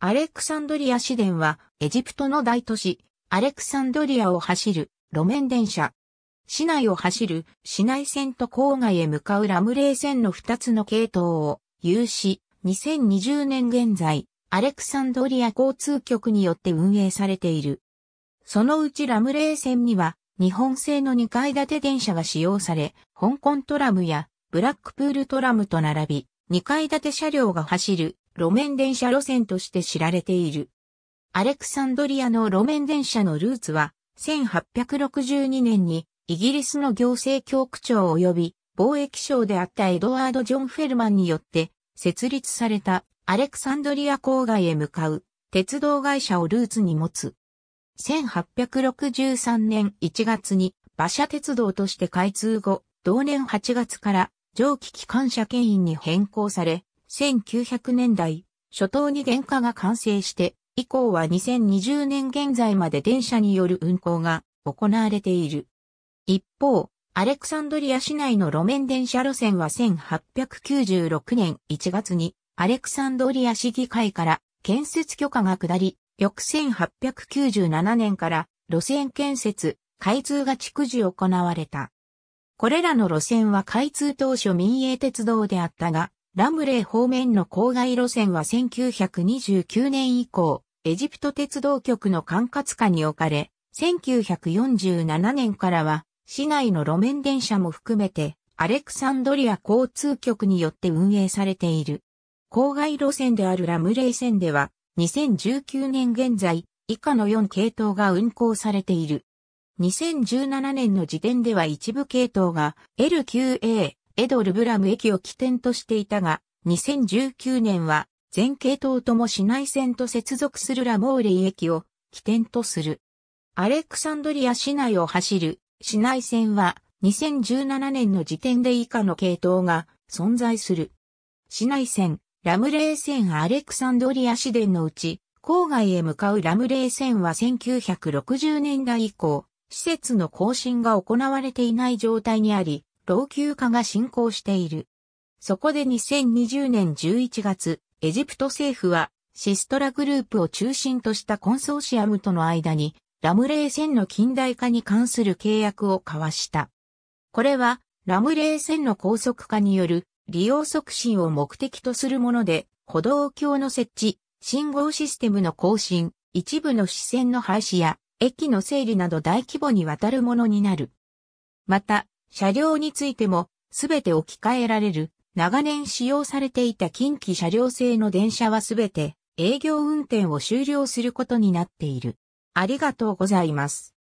アレクサンドリア市電は、エジプトの大都市、アレクサンドリアを走る路面電車。市内を走る市内線と郊外へ向かうラムレー線の2つの系統を有し、2020年現在、アレクサンドリア交通局によって運営されている。そのうちラムレー線には、日本製の2階建て電車が使用され、香港トラムやブラックプールトラムと並び、2階建て車両が走る路面電車路線として知られている。アレクサンドリアの路面電車のルーツは、1862年にイギリスの行政教区長及び貿易省であったエドワード・ジョン・フェルマンによって設立されたアレクサンドリア郊外へ向かう鉄道会社をルーツに持つ。1863年1月に馬車鉄道として開通後、同年8月から蒸気機関車牽引に変更され、1900年代、初頭に電化が完成して、以降は2020年現在まで電車による運行が行われている。一方、アレクサンドリア市内の路面電車路線は1896年1月にアレクサンドリア市議会から建設許可が下り、翌1897年から路線建設、開通が逐次行われた。これらの路線は開通当初民営鉄道であったが、ラムレー方面の郊外路線は1929年以降、エジプト鉄道局の管轄下に置かれ、1947年からは、市内の路面電車も含めて、アレクサンドリア交通局によって運営されている。郊外路線であるラムレイ線では、2019年現在、以下の4系統が運行されている。2017年の時点では一部系統が LQA、エドルブラム駅を起点としていたが、2019年は全系統とも市内線と接続するラモーレイ駅を起点とする。アレクサンドリア市内を走る市内線は2017年の時点で以下の系統が存在する。市内線、ラムレー線アレクサンドリア市電のうち、郊外へ向かうラムレー線は1960年代以降、施設の更新が行われていない状態にあり、老朽化が進行している。そこで2020年11月、エジプト政府はシストラグループを中心としたコンソーシアムとの間にラムレー線の近代化に関する契約を交わした。これはラムレー線の高速化による利用促進を目的とするもので、歩道橋の設置、信号システムの更新、一部の支線の廃止や駅の整理など大規模にわたるものになる。また、車両についてもすべて置き換えられる。長年使用されていた近畿車両製の電車はすべて営業運転を終了することになっている。ありがとうございます。